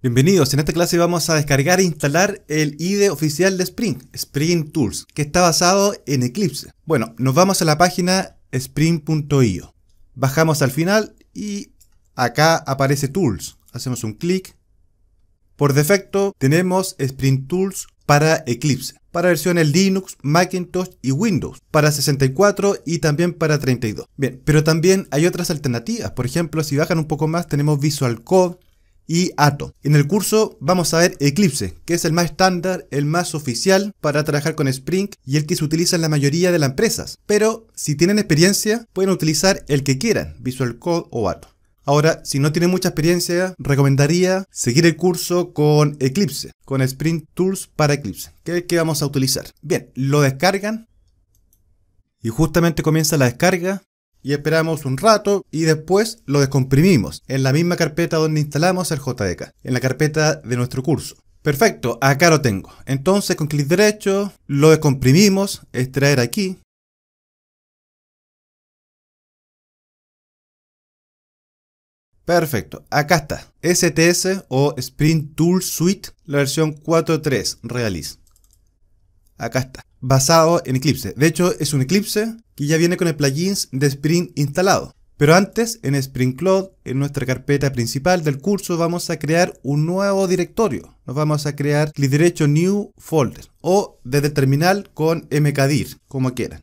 Bienvenidos, en esta clase vamos a descargar e instalar el IDE oficial de Spring, Spring Tools, que está basado en Eclipse. Bueno, nos vamos a la página spring.io, bajamos al final y acá aparece Tools, hacemos un clic. Por defecto tenemos Spring Tools para Eclipse, para versiones Linux, Macintosh y Windows, para 64 y también para 32. Bien, pero también hay otras alternativas, por ejemplo si bajan un poco más tenemos Visual Code, y ATO. En el curso vamos a ver Eclipse, que es el más estándar, el más oficial para trabajar con Spring y el que se utiliza en la mayoría de las empresas. Pero si tienen experiencia, pueden utilizar el que quieran, Visual Code o ATO. Ahora, si no tienen mucha experiencia, recomendaría seguir el curso con Eclipse, con Spring Tools para Eclipse, ¿Qué es que vamos a utilizar. Bien, lo descargan y justamente comienza la descarga y esperamos un rato y después lo descomprimimos en la misma carpeta donde instalamos el JDK, en la carpeta de nuestro curso. Perfecto, acá lo tengo. Entonces con clic derecho lo descomprimimos, extraer aquí. Perfecto, acá está. STS o Sprint Tool Suite, la versión 4.3 Realize. Acá está. Basado en Eclipse. De hecho, es un Eclipse que ya viene con el plugins de Spring instalado. Pero antes, en Spring Cloud, en nuestra carpeta principal del curso, vamos a crear un nuevo directorio. Nos vamos a crear clic derecho New Folder o desde el terminal con mkdir, como quieran.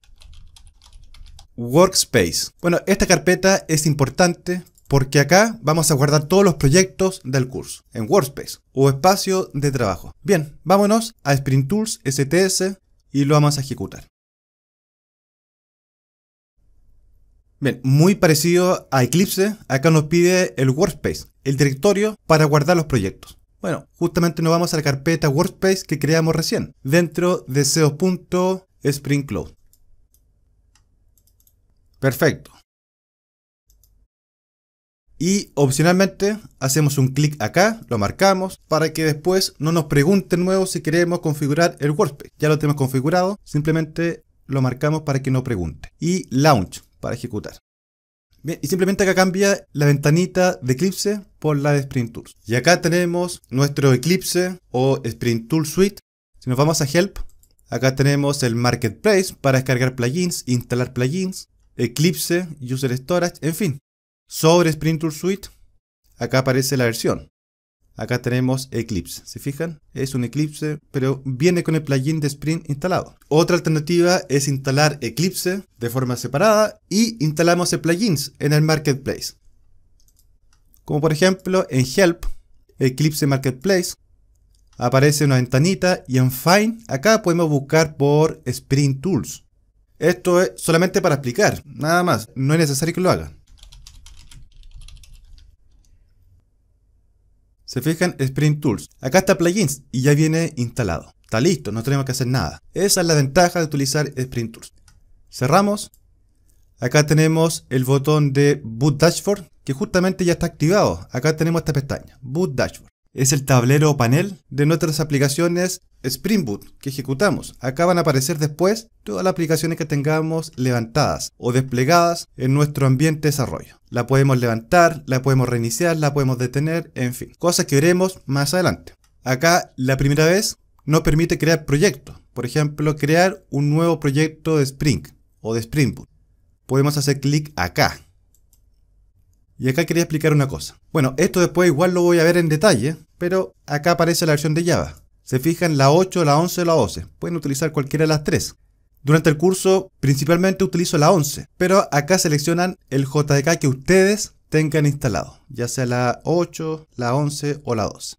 Workspace. Bueno, esta carpeta es importante porque acá vamos a guardar todos los proyectos del curso en Workspace o espacio de trabajo. Bien, vámonos a Spring Tools STS y lo vamos a ejecutar. Bien, muy parecido a Eclipse, acá nos pide el workspace, el directorio para guardar los proyectos. Bueno, justamente nos vamos a la carpeta workspace que creamos recién, dentro de Cloud. Perfecto. Y opcionalmente hacemos un clic acá, lo marcamos, para que después no nos pregunte nuevo si queremos configurar el workspace. Ya lo tenemos configurado, simplemente lo marcamos para que no pregunte. Y launch, para ejecutar. Bien, y simplemente acá cambia la ventanita de Eclipse por la de Sprint Tools. Y acá tenemos nuestro Eclipse o Sprint Tool Suite. Si nos vamos a Help, acá tenemos el Marketplace para descargar plugins, instalar plugins, Eclipse, User Storage, en fin. Sobre Sprint Tool Suite, acá aparece la versión. Acá tenemos Eclipse, ¿se fijan? Es un Eclipse, pero viene con el plugin de Sprint instalado. Otra alternativa es instalar Eclipse de forma separada y instalamos el plugins en el Marketplace. Como por ejemplo en Help, Eclipse Marketplace, aparece una ventanita y en Find, acá podemos buscar por Sprint Tools. Esto es solamente para explicar, nada más, no es necesario que lo hagan. Se fijan Sprint Tools. Acá está Plugins y ya viene instalado. Está listo, no tenemos que hacer nada. Esa es la ventaja de utilizar Sprint Tools. Cerramos. Acá tenemos el botón de Boot Dashboard que justamente ya está activado. Acá tenemos esta pestaña, Boot Dashboard es el tablero o panel de nuestras aplicaciones Spring Boot que ejecutamos. Acá van a aparecer después todas las aplicaciones que tengamos levantadas o desplegadas en nuestro ambiente de desarrollo. La podemos levantar, la podemos reiniciar, la podemos detener, en fin, cosas que veremos más adelante. Acá la primera vez nos permite crear proyectos, por ejemplo, crear un nuevo proyecto de Spring o de Spring Boot. Podemos hacer clic acá y acá quería explicar una cosa. Bueno, esto después igual lo voy a ver en detalle, pero acá aparece la versión de Java. Se fijan la 8, la 11 o la 12. Pueden utilizar cualquiera de las tres. Durante el curso principalmente utilizo la 11, pero acá seleccionan el JDK que ustedes tengan instalado, ya sea la 8, la 11 o la 12.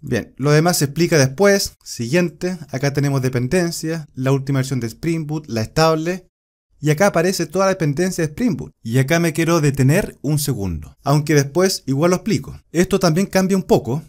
Bien, lo demás se explica después. Siguiente, acá tenemos dependencia. la última versión de Spring Boot, la estable y acá aparece toda la dependencia de Spring Boot. Y acá me quiero detener un segundo. Aunque después igual lo explico. Esto también cambia un poco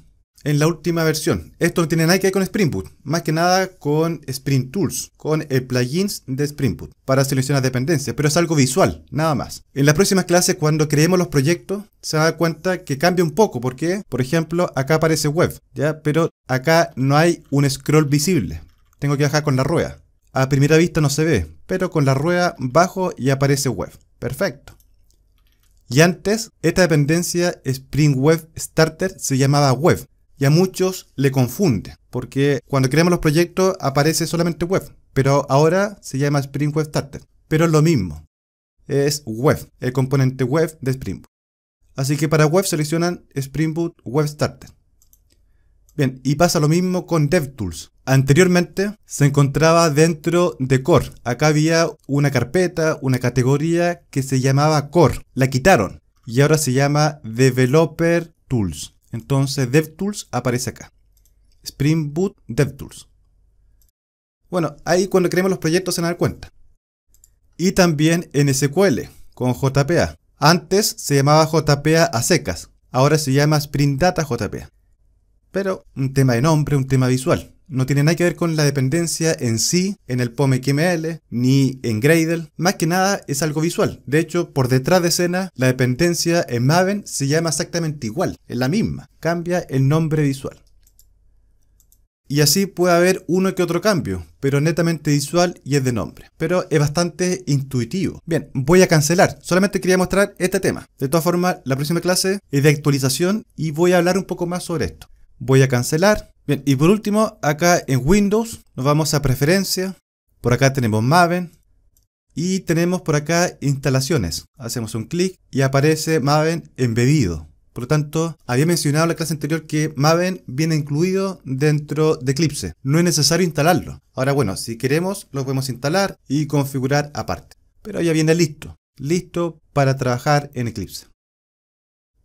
en la última versión. Esto no tiene nada que ver con Spring Boot, más que nada con Spring Tools, con el plugins de Spring Boot para seleccionar dependencias, pero es algo visual, nada más. En las próximas clases, cuando creemos los proyectos, se da cuenta que cambia un poco, porque, por ejemplo, acá aparece web, ¿ya? pero acá no hay un scroll visible. Tengo que bajar con la rueda. A primera vista no se ve, pero con la rueda bajo y aparece web. Perfecto. Y antes, esta dependencia Spring Web Starter se llamaba web. Y a muchos le confunde, porque cuando creamos los proyectos aparece solamente web, pero ahora se llama Spring Web Starter. Pero es lo mismo, es web, el componente web de Spring Boot. Así que para web seleccionan Spring Boot Web Starter. Bien, y pasa lo mismo con DevTools. Anteriormente se encontraba dentro de Core. Acá había una carpeta, una categoría que se llamaba Core. La quitaron y ahora se llama Developer Tools. Entonces DevTools aparece acá. Spring Boot DevTools. Bueno, ahí cuando creemos los proyectos se dan cuenta. Y también en SQL con JPA. Antes se llamaba JPA a secas, ahora se llama Spring Data JPA. Pero un tema de nombre, un tema visual. No tiene nada que ver con la dependencia en sí, en el POMXML, ni en Gradle. Más que nada es algo visual. De hecho, por detrás de escena, la dependencia en Maven se llama exactamente igual, es la misma. Cambia el nombre visual. Y así puede haber uno que otro cambio, pero netamente visual y es de nombre. Pero es bastante intuitivo. Bien, voy a cancelar. Solamente quería mostrar este tema. De todas formas, la próxima clase es de actualización y voy a hablar un poco más sobre esto voy a cancelar. Bien, y por último, acá en Windows nos vamos a preferencia. Por acá tenemos Maven. Y tenemos por acá instalaciones. Hacemos un clic y aparece Maven embebido. Por lo tanto, había mencionado en la clase anterior que Maven viene incluido dentro de Eclipse. No es necesario instalarlo. Ahora bueno, si queremos, lo podemos instalar y configurar aparte. Pero ya viene listo. Listo para trabajar en Eclipse.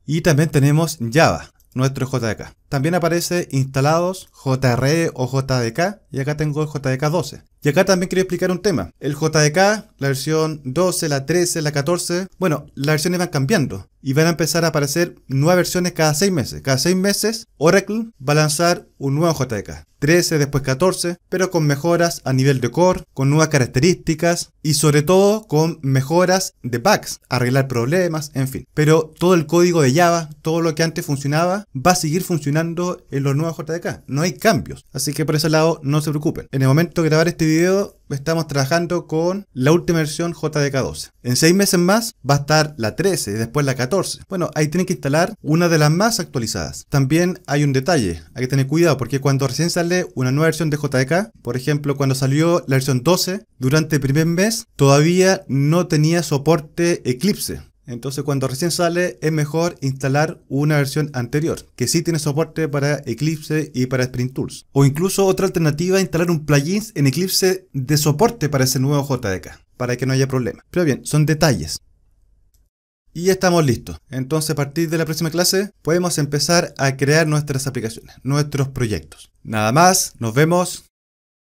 Y también tenemos Java, nuestro JDK. También aparece instalados JRE o JDK y acá tengo el JDK 12. Y acá también quiero explicar un tema. El JDK, la versión 12, la 13, la 14, bueno, las versiones van cambiando y van a empezar a aparecer nuevas versiones cada 6 meses. Cada 6 meses Oracle va a lanzar un nuevo JDK. 13, después 14, pero con mejoras a nivel de core, con nuevas características y sobre todo con mejoras de bugs, arreglar problemas, en fin. Pero todo el código de Java, todo lo que antes funcionaba, va a seguir funcionando en los nuevos JDK. No hay cambios. Así que por ese lado no se preocupen. En el momento de grabar este video estamos trabajando con la última versión JDK 12. En 6 meses más va a estar la 13 y después la 14. Bueno, ahí tienen que instalar una de las más actualizadas. También hay un detalle, hay que tener cuidado porque cuando recién sale una nueva versión de JDK, por ejemplo cuando salió la versión 12, durante el primer mes todavía no tenía soporte Eclipse. Entonces cuando recién sale es mejor instalar una versión anterior que sí tiene soporte para Eclipse y para Sprint Tools. O incluso otra alternativa instalar un plugin en Eclipse de soporte para ese nuevo JDK para que no haya problema. Pero bien, son detalles. Y estamos listos. Entonces a partir de la próxima clase podemos empezar a crear nuestras aplicaciones, nuestros proyectos. Nada más, nos vemos.